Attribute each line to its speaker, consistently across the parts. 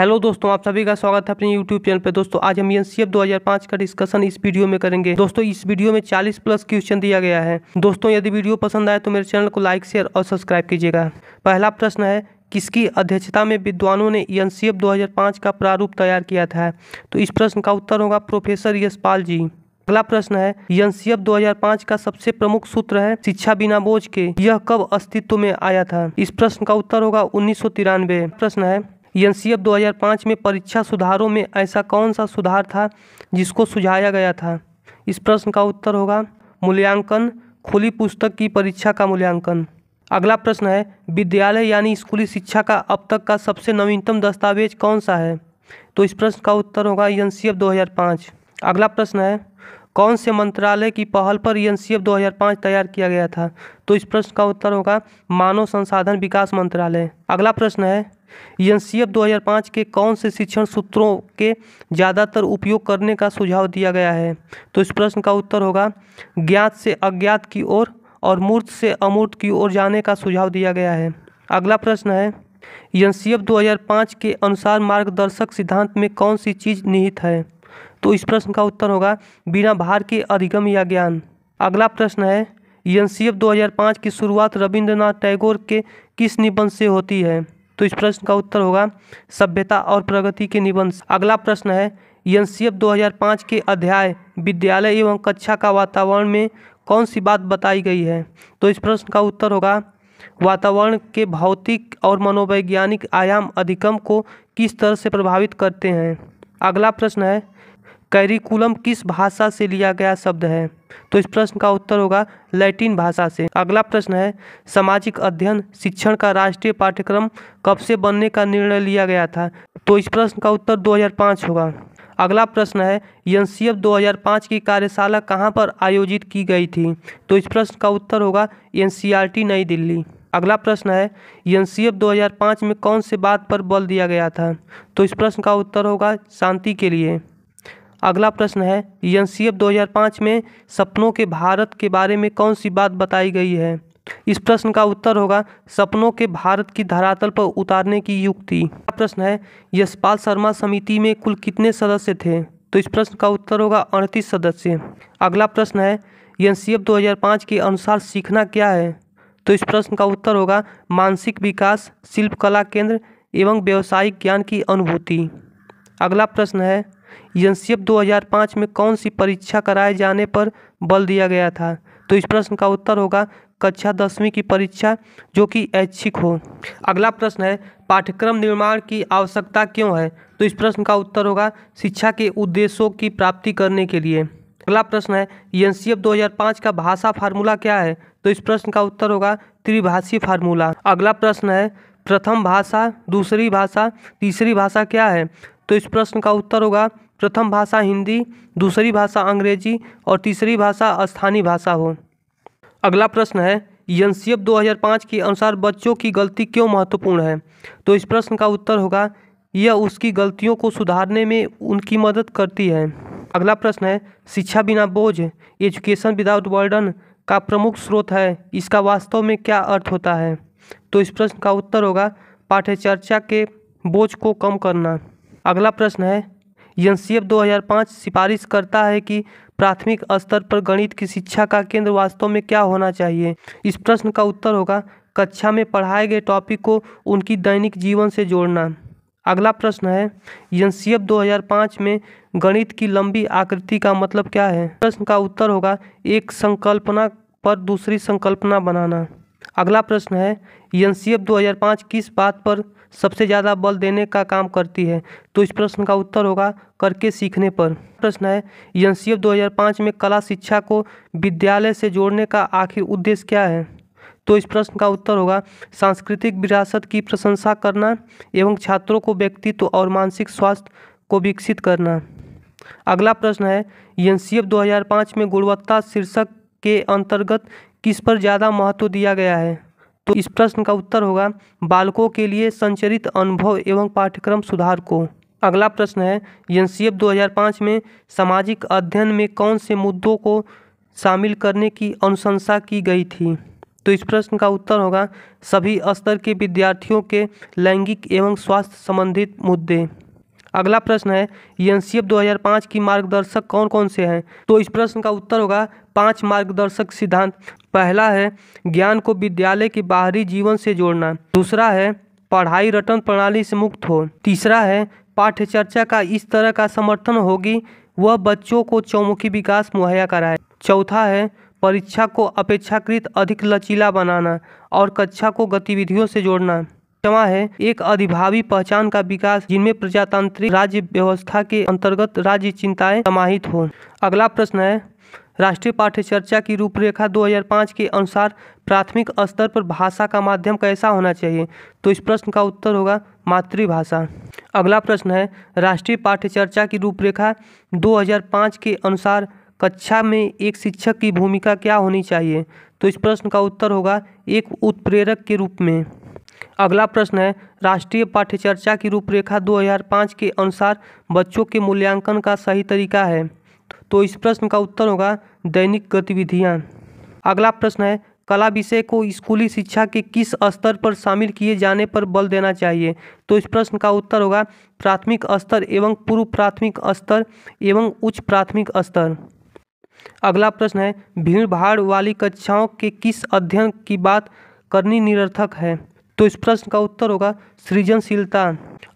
Speaker 1: hello दोस्तों आप सभी का स्वागत है अपने यूट्यूब चैनल पे दोस्तों आज हम एन e 2005 का डिस्कशन इस वीडियो में करेंगे दोस्तों इस वीडियो में 40 प्लस क्वेश्चन दिया गया है दोस्तों यदि वीडियो पसंद आए तो मेरे चैनल को लाइक शेयर और सब्सक्राइब कीजिएगा पहला प्रश्न है किसकी अध्यक्षता में विद्वानों ने एन सी 2005 का प्रारूप तैयार किया था तो इस प्रश्न का उत्तर होगा प्रोफेसर यशपाल जी अगला प्रश्न है एनसीएफ e 2005 का सबसे प्रमुख सूत्र है शिक्षा बिना बोझ के यह कब अस्तित्व में आया था इस प्रश्न का उत्तर होगा उन्नीस प्रश्न है एन 2005 में परीक्षा सुधारों में ऐसा कौन सा सुधार था जिसको सुझाया गया था इस प्रश्न का उत्तर होगा मूल्यांकन खुली पुस्तक की परीक्षा का मूल्यांकन अगला प्रश्न है विद्यालय यानी स्कूली शिक्षा का अब तक का सबसे नवीनतम दस्तावेज कौन सा है तो इस प्रश्न का उत्तर होगा एन 2005 अगला प्रश्न है कौन से मंत्रालय की पहल पर एन सी 2005 तैयार किया गया था तो इस प्रश्न का उत्तर होगा मानव संसाधन विकास मंत्रालय अगला प्रश्न है एन सी 2005 के कौन से शिक्षण सूत्रों के ज़्यादातर उपयोग करने का सुझाव दिया गया है तो इस प्रश्न का उत्तर होगा ज्ञात से अज्ञात की ओर और मूर्त से अमूर्त की ओर जाने का सुझाव दिया गया है अगला प्रश्न है एन सी 2005 के अनुसार मार्गदर्शक सिद्धांत में कौन सी चीज़ निहित है तो इस प्रश्न का उत्तर होगा बिना भार के अधिगम या ज्ञान अगला प्रश्न है एनसीएफ 2005 की शुरुआत रविंद्रनाथ टैगोर के किस निबंध से होती है तो इस प्रश्न का उत्तर होगा सभ्यता और प्रगति के निबंध अगला प्रश्न है एनसीएफ 2005 के अध्याय विद्यालय एवं कक्षा का वातावरण में कौन सी बात बताई गई है तो इस प्रश्न का उत्तर होगा वातावरण के भौतिक और मनोवैज्ञानिक आयाम अधिकम को किस तरह से प्रभावित करते हैं अगला प्रश्न है कैरिकुलम किस भाषा से लिया गया शब्द है तो इस प्रश्न का उत्तर होगा लैटिन भाषा से अगला प्रश्न है सामाजिक अध्ययन शिक्षण का राष्ट्रीय पाठ्यक्रम कब से बनने का निर्णय लिया गया था तो इस प्रश्न का उत्तर 2005 होगा अगला प्रश्न है एन 2005 की कार्यशाला कहाँ पर आयोजित की गई थी तो इस प्रश्न का उत्तर होगा एन नई दिल्ली अगला प्रश्न है एन 2005 में कौन से बात पर बल दिया गया था तो इस प्रश्न का उत्तर होगा शांति के लिए अगला प्रश्न है एन सी एफ दो हज़ार पाँच में सपनों के भारत के बारे में कौन सी बात बताई गई है इस प्रश्न का उत्तर होगा सपनों के भारत की धरातल पर उतारने की युक्ति प्रश्न है यशपाल शर्मा समिति में कुल कितने सदस्य थे तो इस प्रश्न का उत्तर होगा अड़तीस सदस्य अगला प्रश्न है एन सी एफ दो हज़ार पाँच के अनुसार सीखना क्या है तो इस प्रश्न का उत्तर होगा मानसिक विकास शिल्पकला केंद्र एवं व्यावसायिक ज्ञान की अनुभूति अगला प्रश्न है एनसीएफ 2005 में कौन सी परीक्षा कराए जाने पर बल दिया गया था तो इस प्रश्न का उत्तर होगा कक्षा दसवीं की परीक्षा जो कि ऐच्छिक हो अगला प्रश्न है पाठ्यक्रम निर्माण की आवश्यकता क्यों है तो इस प्रश्न का उत्तर होगा शिक्षा के उद्देश्यों की प्राप्ति करने के लिए अगला प्रश्न है एन सी 2005 का भाषा फार्मूला क्या है तो इस प्रश्न का उत्तर होगा त्रिभाषी फार्मूला अगला प्रश्न है प्रथम भाषा दूसरी भाषा तीसरी भाषा क्या है तो इस प्रश्न का उत्तर होगा प्रथम भाषा हिंदी दूसरी भाषा अंग्रेजी और तीसरी भाषा स्थानीय भाषा हो अगला प्रश्न है एनसीएफ 2005 के अनुसार बच्चों की गलती क्यों महत्वपूर्ण है तो इस प्रश्न का उत्तर होगा यह उसकी गलतियों को सुधारने में उनकी मदद करती है अगला प्रश्न है शिक्षा बिना बोझ एजुकेशन विदाउट बर्डन का प्रमुख स्रोत है इसका वास्तव में क्या अर्थ होता है तो इस प्रश्न का उत्तर होगा पाठ्यचर्चा के बोझ को कम करना अगला प्रश्न है एनसीएफ 2005 सिफारिश करता है कि प्राथमिक स्तर पर गणित की शिक्षा का केंद्र वास्तव में क्या होना चाहिए इस प्रश्न का उत्तर होगा कक्षा में पढ़ाए गए टॉपिक को उनकी दैनिक जीवन से जोड़ना अगला प्रश्न है एनसीएफ 2005 में गणित की लंबी आकृति का मतलब क्या है प्रश्न का उत्तर होगा एक संकल्पना पर दूसरी संकल्पना बनाना अगला प्रश्न है एन सी एफ दो हज़ार पाँच किस बात पर सबसे ज़्यादा बल देने का काम करती है तो इस प्रश्न का उत्तर होगा करके सीखने पर प्रश्न है एन सी एफ दो हज़ार पाँच में कला शिक्षा को विद्यालय से जोड़ने का आखिर उद्देश्य क्या है तो इस प्रश्न का उत्तर होगा सांस्कृतिक विरासत की प्रशंसा करना एवं छात्रों को व्यक्तित्व और मानसिक स्वास्थ्य को विकसित करना अगला प्रश्न है एन सी एफ दो हज़ार पाँच में गुणवत्ता शीर्षक के अंतर्गत किस पर ज़्यादा महत्व दिया गया है तो इस प्रश्न का उत्तर होगा बालकों के लिए संचरित अनुभव एवं पाठ्यक्रम सुधार को अगला प्रश्न है एन सी एफ में सामाजिक अध्ययन में कौन से मुद्दों को शामिल करने की अनुशंसा की गई थी तो इस प्रश्न का उत्तर होगा सभी स्तर के विद्यार्थियों के लैंगिक एवं स्वास्थ्य संबंधित मुद्दे अगला प्रश्न है एन सी 2005 की मार्गदर्शक कौन कौन से हैं तो इस प्रश्न का उत्तर होगा पांच मार्गदर्शक सिद्धांत पहला है ज्ञान को विद्यालय के बाहरी जीवन से जोड़ना दूसरा है पढ़ाई रटन प्रणाली से मुक्त हो तीसरा है पाठ्य चर्चा का इस तरह का समर्थन होगी वह बच्चों को चौमुखी विकास मुहैया कराए चौथा है परीक्षा को अपेक्षाकृत अधिक लचीला बनाना और कक्षा को गतिविधियों से जोड़ना पांचवा है एक अधिभावी पहचान का विकास जिनमें प्रजातांत्रिक राज्य व्यवस्था के अंतर्गत राज्य चिंताएं समाहित हों अगला प्रश्न है राष्ट्रीय पाठ्यचर्चा की रूपरेखा 2005 के अनुसार प्राथमिक स्तर पर भाषा का माध्यम कैसा होना चाहिए तो इस प्रश्न का उत्तर होगा मातृभाषा अगला प्रश्न है राष्ट्रीय पाठ्यचर्चा की रूपरेखा 2005 के अनुसार कक्षा में एक शिक्षक की भूमिका क्या होनी चाहिए तो इस प्रश्न का उत्तर होगा एक उत्प्रेरक के रूप में अगला प्रश्न है राष्ट्रीय पाठ्यचर्चा की रूपरेखा 2005 के अनुसार बच्चों के मूल्यांकन का सही तरीका है तो इस प्रश्न का उत्तर होगा दैनिक गतिविधियाँ अगला प्रश्न है कला विषय को स्कूली शिक्षा के किस स्तर पर शामिल किए जाने पर बल देना चाहिए तो इस प्रश्न का उत्तर होगा प्राथमिक स्तर एवं पूर्व प्राथमिक स्तर एवं उच्च प्राथमिक स्तर अगला प्रश्न है भीड़ भाड़ वाली कक्षाओं के किस अध्ययन की बात करनी निरर्थक है तो इस प्रश्न का उत्तर होगा सृजनशीलता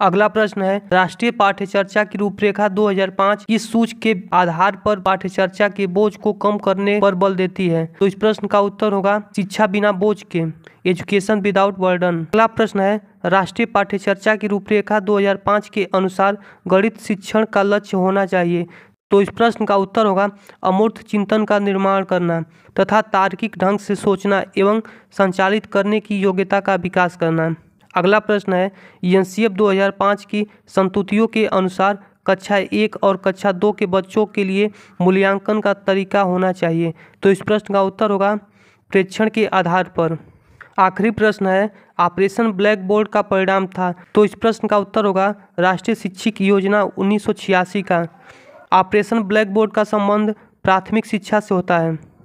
Speaker 1: अगला प्रश्न है राष्ट्रीय पाठ्य चर्चा की रूपरेखा 2005 इस सूच के आधार पर पाठ्य चर्चा के बोझ को कम करने पर बल देती है तो इस प्रश्न का उत्तर होगा शिक्षा बिना बोझ के एजुकेशन विदाउट बर्डन अगला प्रश्न है राष्ट्रीय पाठ्य चर्चा की रूपरेखा 2005 के अनुसार गणित शिक्षण का लक्ष्य होना चाहिए तो इस प्रश्न का उत्तर होगा अमूर्त चिंतन का निर्माण करना तथा तार्किक ढंग से सोचना एवं संचालित करने की योग्यता का विकास करना अगला प्रश्न है एन सी 2005 की संतुतियों के अनुसार कक्षा एक और कक्षा दो के बच्चों के लिए मूल्यांकन का तरीका होना चाहिए तो इस प्रश्न का उत्तर होगा प्रेक्षण के आधार पर आखिरी प्रश्न है ऑपरेशन ब्लैक बोर्ड का परिणाम था तो इस प्रश्न का उत्तर होगा राष्ट्रीय शिक्षिक योजना उन्नीस का ऑपरेशन ब्लैकबोर्ड का संबंध प्राथमिक शिक्षा से होता है